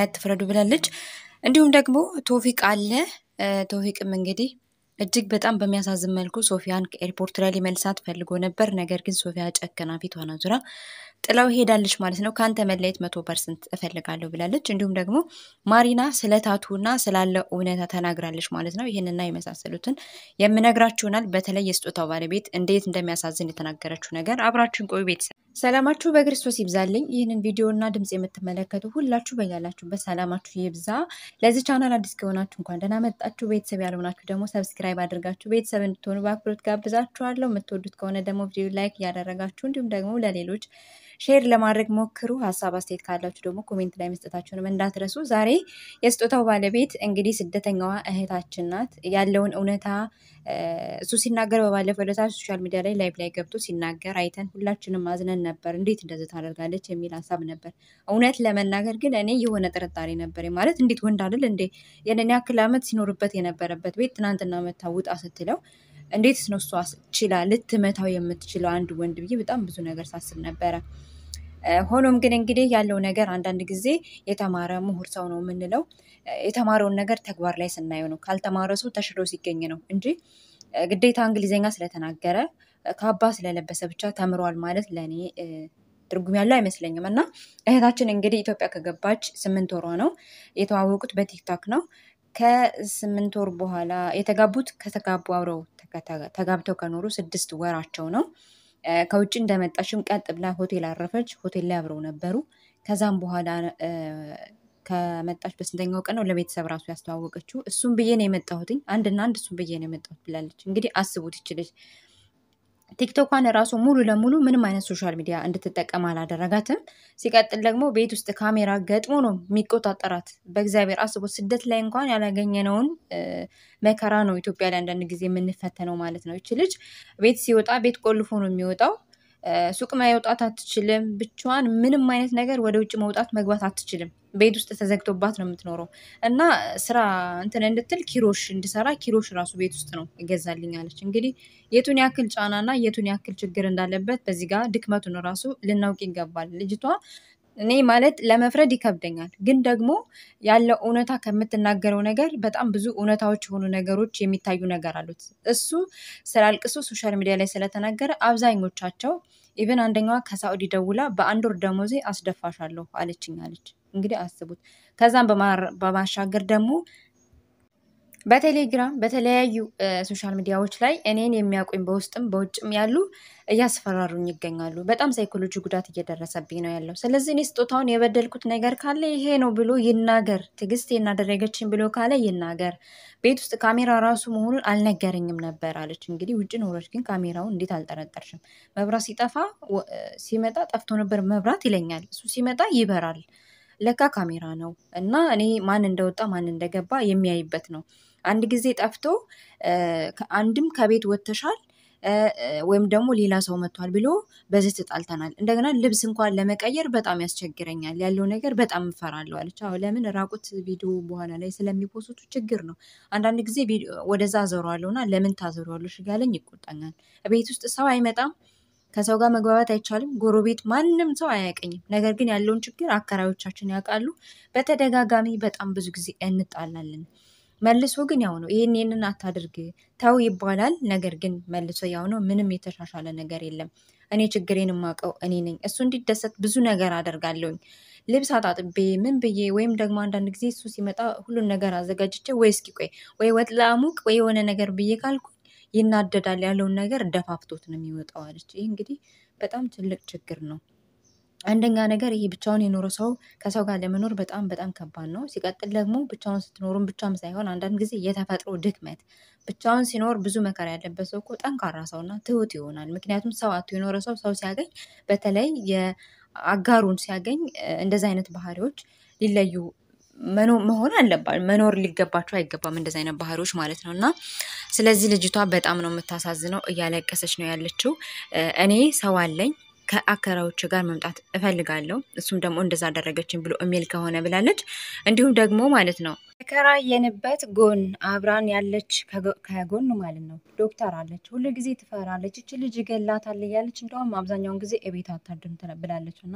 ያትፍረዱ ብላለች። እንዲሁም ደግሞ ቶፊቅ አለ። ቶፊቅም እንግዲህ እጅግ በጣም በሚያሳዝን መልኩ ሶፊያን ከኤርፖርት ላይ ሊመልሳት ፈልጎ ነበር። ነገር ግን ሶፊያ ጨከና ፊቷን አዙራ ጥላው ሄዳለች ማለት ነው። ከአንተ መለየት መቶ ፐርሰንት እፈልጋለሁ ብላለች። እንዲሁም ደግሞ ማሪና ስለ ታቱና ስላለ እውነታ ተናግራለች ማለት ነው። ይህንና የመሳሰሉትን የምነግራችሁናል። በተለይ የስጦታው ባለቤት እንዴት እንደሚያሳዝን የተናገረችው ነገር አብራችሁን ቆዩ ቤተሰብ ሰላማችሁ በክርስቶስ ይብዛልኝ። ይህንን ቪዲዮ እና ድምፅ የምትመለከቱ ሁላችሁ በያላችሁበት ሰላማችሁ ይብዛ። ለዚህ ቻናል አዲስ ከሆናችሁ እንኳን ደህና መጣችሁ፣ ቤተሰብ ያልሆናችሁ ደግሞ ሰብስክራይብ አድርጋችሁ ቤተሰብ እንድትሆኑ በአክብሮት ጋብዛችኋለሁ። የምትወዱት ከሆነ ደግሞ ቪዲዮ ላይክ እያደረጋችሁ እንዲሁም ደግሞ ለሌሎች ሼር ለማድረግ ሞክሩ። ሀሳብ አስተያየት ካላችሁ ደግሞ ኮሜንት ላይ መስጠታችሁንም እንዳትረሱ። ዛሬ የስጦታው ባለቤት እንግዲህ ስደተኛዋ እህታችን ናት። ያለውን እውነታ እሱ ሲናገር በባለፈው ዕለት ሶሻል ሚዲያ ላይ ላይቭ ላይ ገብቶ ሲናገር አይተን ሁላችንም አዝነን ነበር። እንዴት እንደዚህ ታደርጋለች የሚል ሀሳብ ነበር። እውነት ለመናገር ግን እኔ የሆነ ጥርጣሬ ነበር ማለት እንዴት ወንድ አይደል እንዴ የኔ ያክል ዓመት ሲኖርበት የነበረበት ቤት ትናንትና መታ ውጣ ስትለው እንዴት ነው ችላ ልትመታው የምትችለው አንድ ወንድ ብዬ በጣም ብዙ ነገር ሳስብ ነበረ። ሆኖም ግን እንግዲህ ያለው ነገር አንዳንድ ጊዜ የተማረ ምሁር ሰው ነው የምንለው የተማረውን ነገር ተግባር ላይ ስናየው ነው። ካልተማረ ሰው ተሽሎ ሲገኝ ነው እንጂ ግዴታ እንግሊዝኛ ስለተናገረ ካባ ስለለበሰ ብቻ ተምሯል ማለት ለእኔ ትርጉም ያለው አይመስለኝም። እና እህታችን እንግዲህ ኢትዮጵያ ከገባች ስምንት ወሯ ነው። የተዋወቁት በቲክታክ ነው። ከስምንት ወር በኋላ የተጋቡት ከተጋቡ አብረው ተጋብተው ከኖሩ ስድስት ወራቸው ነው። ከውጭ እንደመጣሽም ቀጥ ብላ ሆቴል አረፈች። ሆቴል ላይ አብረው ነበሩ። ከዛም በኋላ ከመጣች በስንተኛው ቀን ነው ለቤተሰብ ራሱ ያስተዋወቀችው? እሱም ብዬ ነው የመጣሁትኝ አንድና አንድ እሱም ብዬ ነው የመጣሁት ብላለች። እንግዲህ አስቡት ይችለች ቲክቶኳን ራሱ ሙሉ ለሙሉ ምንም አይነት ሶሻል ሚዲያ እንድትጠቀም አላደረጋትም። ሲቀጥል ደግሞ ቤት ውስጥ ካሜራ ገጥሞ ነው የሚቆጣጠራት። በእግዚአብሔር አስቦ ስደት ላይ እንኳን ያላገኘነውን መከራ ነው ኢትዮጵያ ላይ አንዳንድ ጊዜ የምንፈተነው ማለት ነው። ይች ልጅ ቤት ሲወጣ ቤት ቆልፎ ነው የሚወጣው። ሱቅ መውጣት አትችልም። ብቻዋን ምንም አይነት ነገር ወደ ውጭ መውጣት መግባት አትችልም። ቤት ውስጥ ተዘግቶባት ነው የምትኖረው እና ስራ እንትን እንድትል ኪሮሽ እንድሰራ ኪሮሽ ራሱ ቤት ውስጥ ነው እገዛልኝ አለች። እንግዲህ የቱን ያክል ጫናና የቱን ያክል ችግር እንዳለበት በዚህ ጋር ድክመቱን ራሱ ልናውቅ ይገባል። ልጅቷ እኔ ማለት ለመፍረድ ይከብደኛል፣ ግን ደግሞ ያለው እውነታ ከምትናገረው ነገር በጣም ብዙ እውነታዎች የሆኑ ነገሮች የሚታዩ ነገር አሉት። እሱ ስላልቅሱ ሶሻል ሚዲያ ላይ ስለተናገረ አብዛኞቻቸው ኢቨን አንደኛዋ ከሳኡዲ ደውላ በአንድ ወር ደሞዜ አስደፋሻለሁ አለችኝ አለች። እንግዲህ አስቡት። ከዛም በማሻገር ደግሞ በቴሌግራም በተለያዩ ሶሻል ሚዲያዎች ላይ እኔን የሚያውቁኝ በውስጥም በውጭም ያሉ እያስፈራሩኝ ይገኛሉ። በጣም ሳይኮሎጂ ጉዳት እየደረሰብኝ ነው ያለው። ስለዚህ እኔ ስጦታውን የበደልኩት ነገር ካለ ይሄ ነው ብሎ ይናገር። ትዕግስት እናደረገችኝ ብሎ ካለ ይናገር። ቤት ውስጥ ካሜራ ራሱ መሆኑን አልነገረኝም ነበር አለች። እንግዲህ ውጭ ኖረች፣ ግን ካሜራውን እንዴት አልጠረጠርሽም? መብራት ሲጠፋ ሲመጣ ጠፍቶ ነበር መብራት ይለኛል። እሱ ሲመጣ ይበራል ለካ ካሜራ ነው እና እኔ ማን እንደወጣ ማን እንደገባ የሚያይበት ነው። አንድ ጊዜ ጠፍቶ አንድም ከቤት ወጥተሻል ወይም ደግሞ ሌላ ሰው መጥቷል ብሎ በዚህ ትጣልተናል። እንደገና ልብስ እንኳን ለመቀየር በጣም ያስቸግረኛል፣ ያለው ነገር በጣም እፈራለሁ አለች። አዎ ለምን ራቁት ቪዲዮ በኋላ ላይ ስለሚፖስቱ ችግር ነው። አንዳንድ ጊዜ ወደዛ አዞረዋለሁ ለምን ታዞረዋለሽ እያለኝ ይቆጣኛል። ቤት ውስጥ ሰው አይመጣም ከሰው ጋር መግባባት አይቻልም። ጎረቤት ማንም ሰው አያቀኝም። ነገር ግን ያለውን ችግር አከራዮቻችን ያውቃሉ። በተደጋጋሚ በጣም ብዙ ጊዜ እንጣላለን። መልሶ ግን ያው ነው ይህን ይህንን አታድርግ ተው ይባላል። ነገር ግን መልሶ ያው ነው። ምንም የተሻሻለ ነገር የለም። እኔ ችግሬን የማውቀው እኔ ነኝ። እሱ እንዲደሰት ብዙ ነገር አደርጋለሁኝ። ልብስ አጣጥቤ ምን ብዬ ወይም ደግሞ አንዳንድ ጊዜ እሱ ሲመጣ ሁሉን ነገር አዘጋጅቼ ወይ እስኪ ቆይ ወይ ወጥ ወይ የሆነ ነገር ብዬ ካልኩ ይናደዳል፣ ያለውን ነገር ደፋፍቶት ነው የሚወጣው አለች። ይህ እንግዲህ በጣም ትልቅ ችግር ነው። አንደኛ ነገር ይሄ ብቻውን የኖረ ሰው ከሰው ጋር ለመኖር በጣም በጣም ከባድ ነው። ሲቀጥል ደግሞ ብቻውን ስትኖሩም ብቻም ሳይሆን አንዳንድ ጊዜ የተፈጥሮ ድክመት፣ ብቻውን ሲኖር ብዙ መከራ ያለበት ሰው እኮ ጠንካራ ሰውና ትሁት ይሆናል። ምክንያቱም ሰው አቶ የኖረ ሰው ሰው ሲያገኝ በተለይ የአጋሩን ሲያገኝ እንደዚ አይነት ባህሪዎች ሊለዩ መሆን አለባ መኖር ሊገባቸው አይገባም። እንደዚ አይነት ባህሪዎች ማለት ነው። እና ስለዚህ ልጅቷ በጣም ነው የምታሳዝነው። እያለቀሰች ነው ያለችው። እኔ ሰው አለኝ ከአከራዎች ጋር መምጣት እፈልጋለሁ እሱም ደግሞ እንደዛ አደረገችን ብሎ የሚል ከሆነ ብላለች። እንዲሁም ደግሞ ማለት ነው ከራየንበት ጎን አብራን ያለች ከጎን ማለት ነው ዶክተር አለች። ሁሉ ጊዜ ትፈራለች። እች ልጅ ገላታል እያለች እንደውም አብዛኛውን ጊዜ እቤት አታድርም ብላለች እና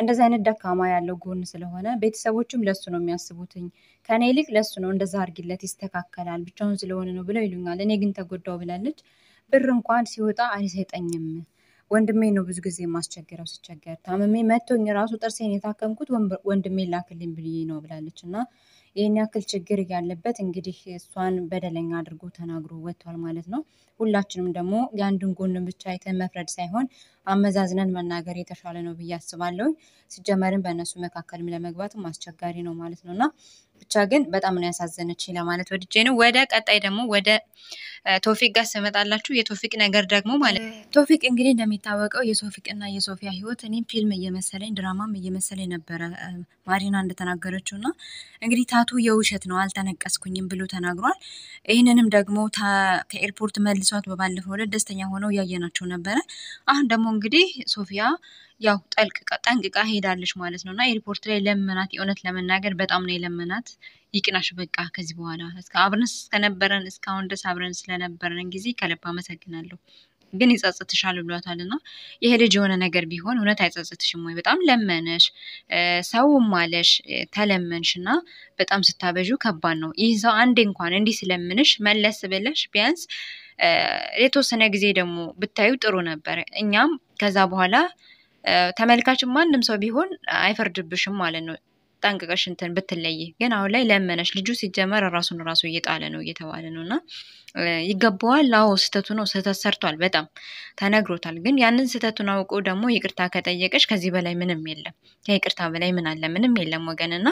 እንደዚህ አይነት ደካማ ያለው ጎን ስለሆነ ቤተሰቦችም ለሱ ነው የሚያስቡትኝ። ከኔ ይልቅ ለሱ ነው እንደዛ አርጊለት ይስተካከላል፣ ብቻውን ስለሆነ ነው ብለው ይሉኛል። እኔ ግን ተጎዳው ብላለች። ብር እንኳን ሲወጣ አይሰጠኝም። ወንድሜ ነው ብዙ ጊዜ የማስቸግረው ስቸገር። ታምሜ መቶኝ ራሱ ጥርሴን የታከምኩት ወንድሜ ላክልኝ ብዬ ነው ብላለች እና ይህን ያክል ችግር ያለበት እንግዲህ እሷን በደለኛ አድርጎ ተናግሮ ወጥቷል ማለት ነው። ሁላችንም ደግሞ የአንድን ጎን ብቻ አይተን መፍረድ ሳይሆን አመዛዝነን መናገር የተሻለ ነው ብዬ አስባለሁ። ሲጀመርን በእነሱ መካከልም ለመግባትም አስቸጋሪ ነው ማለት ነው እና ብቻ ግን በጣም ነው ያሳዘነች ለማለት ወድጄ ነው። ወደ ቀጣይ ደግሞ ወደ ቶፊቅ ጋር ስመጣላችሁ የቶፊቅ ነገር ደግሞ ማለት ነው። ቶፊቅ እንግዲህ እንደሚታወቀው የቶፊቅ እና የሶፊያ ህይወት እኔም ፊልም እየመሰለኝ ድራማም እየመሰለኝ ነበረ። ማሪና እንደተናገረችው እና እንግዲህ ታቱ የውሸት ነው አልተነቀስኩኝም ብሎ ተናግሯል። ይህንንም ደግሞ ከኤርፖርት መልሷት በባለፈው ዕለት ደስተኛ ሆነው እያየናቸው ነበረ። አሁን ደግሞ እንግዲህ ሶፊያ ያው ጠንቅቃ ሄዳለች ማለት ነው እና ኤርፖርት ላይ ለመናት። የእውነት ለመናገር በጣም ነው የለመናት ይቅናሽ በቃ ከዚህ በኋላ አብረን እስከነበረን እስካሁን ድረስ አብረን ስለነበረን ጊዜ ከልብ አመሰግናለሁ። ግን ይጸጽትሻል ብሏታል እና ይሄ ልጅ የሆነ ነገር ቢሆን እውነት አይጸጽትሽም ወይ? በጣም ለመነሽ፣ ሰውም አለሽ፣ ተለመንሽ እና በጣም ስታበዡ ከባድ ነው። ይህ ሰው አንዴ እንኳን እንዲህ ስለምንሽ መለስ ብለሽ ቢያንስ የተወሰነ ጊዜ ደግሞ ብታዩ ጥሩ ነበር። እኛም ከዛ በኋላ ተመልካች ማንም ሰው ቢሆን አይፈርድብሽም ማለት ነው። ጠንቅቀሽ እንትን ብትለይ። ግን አሁን ላይ ለመነሽ ልጁ ሲጀመር ራሱን ራሱ እየጣለ ነው እየተባለ ነው እና ይገባዋል። አዎ ስህተቱ ነው፣ ስህተት ሰርቷል፣ በጣም ተነግሮታል። ግን ያንን ስህተቱን አውቆ ደግሞ ይቅርታ ከጠየቀሽ ከዚህ በላይ ምንም የለም። ከይቅርታ በላይ ምን አለ? ምንም የለም ወገን እና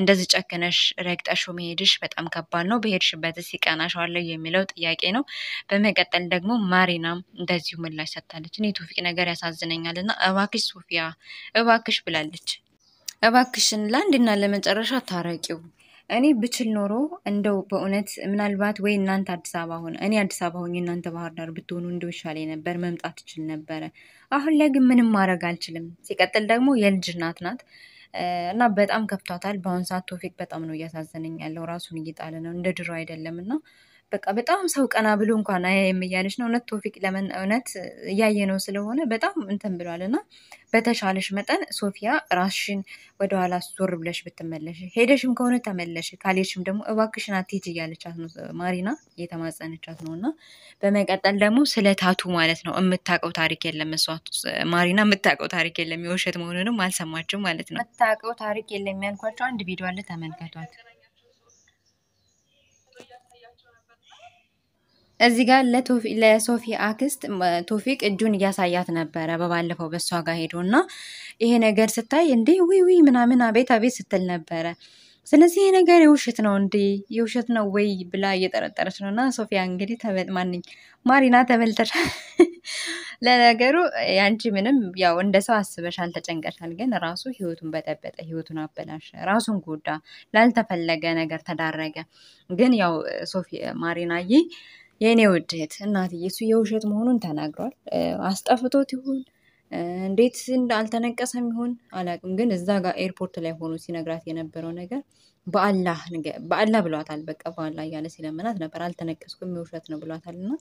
እንደዚህ ጨክነሽ ረግጠሽ መሄድሽ በጣም ከባድ ነው። በሄድሽበት ሲቀናሸዋለሁ የሚለው ጥያቄ ነው። በመቀጠል ደግሞ ማሪናም እንደዚሁ ምላሽ ሰጥታለች። እኔ ቶፊቅ ነገር ያሳዝነኛል እና እባክሽ ሶፊያ እባክሽ ብላለች። እባክሽን ለአንድና ለመጨረሻ ታረቂው። እኔ ብችል ኖሮ እንደው በእውነት ምናልባት ወይ እናንተ አዲስ አበባ ሆነ እኔ አዲስ አበባ ሆኜ እናንተ ባህር ዳር ብትሆኑ እንደው ይሻለኝ ነበር፣ መምጣት እችል ነበረ። አሁን ላይ ግን ምንም ማድረግ አልችልም። ሲቀጥል ደግሞ የልጅ እናት ናት እና በጣም ከፍቷታል። በአሁን ሰዓት ቶፊቅ በጣም ነው እያሳዘነኝ ያለው። ራሱን እየጣለ ነው፣ እንደ ድሮ አይደለም እና በቃ በጣም ሰው ቀና ብሎ እንኳን አያይም እያለች ነው። እውነት ቶፊቅ ለምን እውነት እያየ ነው ስለሆነ በጣም እንትን ብሏል። እና በተሻለሽ መጠን ሶፊያ ራስሽን ወደኋላ ዞር ብለሽ ብትመለሽ፣ ሄደሽም ከሆነ ተመለሽ፣ ካልሄድሽም ደግሞ እባክሽን አትሄጂ እያለቻት ነው ማሪና እየተማጸነቻት ነው። እና በመቀጠል ደግሞ ስለ ታቱ ማለት ነው የምታውቀው ታሪክ የለም እሷ ማሪና የምታውቀው ታሪክ የለም። የውሸት መሆኑንም አልሰማችም ማለት ነው። የምታውቀው ታሪክ የለም ያልኳቸው አንድ ቪዲዮ አለ፣ ተመልከቷት። እዚህ ጋር ለሶፊ አክስት ቶፊቅ እጁን እያሳያት ነበረ። በባለፈው በእሷ ጋር ሄዶ እና ይሄ ነገር ስታይ እንዴ ውይ ውይ ምናምን አቤት አቤት ስትል ነበረ። ስለዚህ ይሄ ነገር የውሸት ነው እንዴ የውሸት ነው ወይ ብላ እየጠረጠረች ነው። እና ሶፊያ እንግዲህ ማንኝ ማሪና ተበልተሻ። ለነገሩ ያንቺ ምንም ያው እንደ ሰው አስበሻል፣ ተጨንቀሻል። ግን ራሱ ህይወቱን በጠበጠ፣ ህይወቱን አበላሸ፣ ራሱን ጎዳ፣ ላልተፈለገ ነገር ተዳረገ። ግን ያው ሶፊ ማሪናዬ የእኔ ውድት እናት እናትዬ እሱ የውሸት መሆኑን ተናግሯል። አስጠፍቶት ይሁን እንዴት አልተነቀሰም ይሁን አላውቅም፣ ግን እዛ ጋር ኤርፖርት ላይ ሆኖ ሲነግራት የነበረው ነገር በአላህ በአላህ ብሏታል። በቃ በአላህ እያለ ሲለምናት ነበር። አልተነቀስኩም የውሸት ነው ብሏታል። እና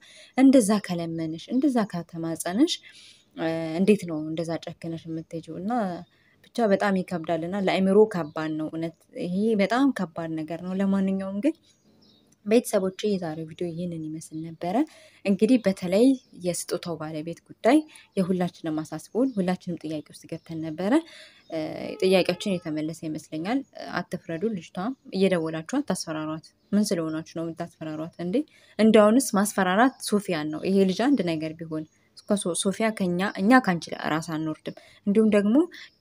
እንደዛ ከለመንሽ እንደዛ ከተማጸንሽ እንዴት ነው እንደዛ ጨክነሽ የምትሄጂው? እና ብቻ በጣም ይከብዳል እና ለአእምሮ ከባድ ነው እውነት። ይሄ በጣም ከባድ ነገር ነው። ለማንኛውም ግን ቤተሰቦች የዛሬው ቪዲዮ ይህንን ይመስል ነበረ። እንግዲህ በተለይ የስጦታው ባለቤት ጉዳይ የሁላችንም አሳስቦን ሁላችንም ጥያቄ ውስጥ ገብተን ነበረ። ጥያቄያችን የተመለሰ ይመስለኛል። አትፍረዱ። ልጅቷ እየደወላችሁ አታስፈራሯት። ምን ስለሆናችሁ ነው የምታስፈራሯት እንዴ? እንደውንስ ማስፈራራት ሶፊያን ነው። ይሄ ልጅ አንድ ነገር ቢሆን ሶፊያ ከኛ እኛ ካንችል ራስ አንወርድም። እንዲሁም ደግሞ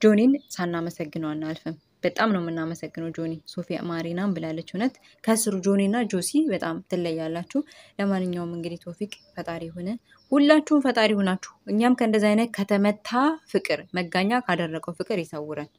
ጆኒን ሳናመሰግነው አናልፍም። በጣም ነው የምናመሰግነው ጆኒ። ሶፊያ ማሪናም ብላለች። እውነት ከስሩ ጆኒ እና ጆሲ በጣም ትለያላችሁ። ለማንኛውም እንግዲህ ቶፊቅ ፈጣሪ ሆነ፣ ሁላችሁም ፈጣሪ ሆናችሁ፣ እኛም ከእንደዚ አይነት ከተመታ ፍቅር መጋኛ ካደረገው ፍቅር ይሰውረን።